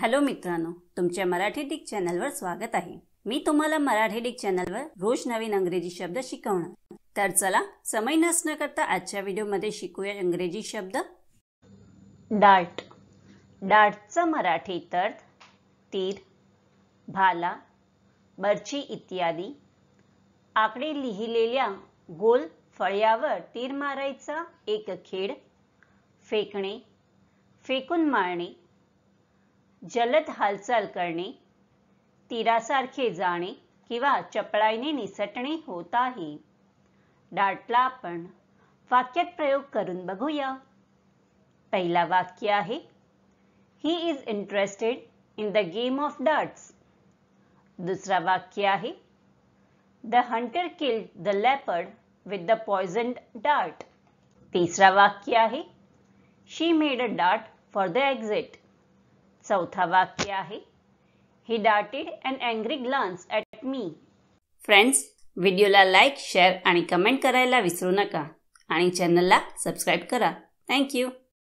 hello मित्रांनो तुमच्या Marathi Dick चॅनलवर स्वागत आहे मी तुम्हाला मराठी डिक चॅनलवर रोज नवीन अंग्रेजी शब्द शिकवणार तर चला समय नसणं करता आजच्या व्हिडिओमध्ये शिकूया इंग्रजी शब्द डाट डाटचं मराठी अर्थ तीर भाला बर्ची इत्यादी आकडे लिहिलेल्या गोल फळ्यावर तीर मारायचा एक खेळ फेकणे फेकून मारणे जलद हालचाल करणे तीरासारखे जाणे किंवा चपळाईने निसटणे होत आहे डाटला आपण वाक्यात प्रयोग करून बघूया पहिला वाक्य आहे he is interested in the game of darts दुसरा वाक्य आहे the hunter kill the leopard with the poison dart तिसरा वाक्य आहे she made a dart for the exit चौथा वाक्य आहे he darted and angry glance at me friends व्हिडिओला लाईक शेअर आणि कमेंट करायला विसरू नका आणि चॅनलला सबस्क्राईब करा थँक्यू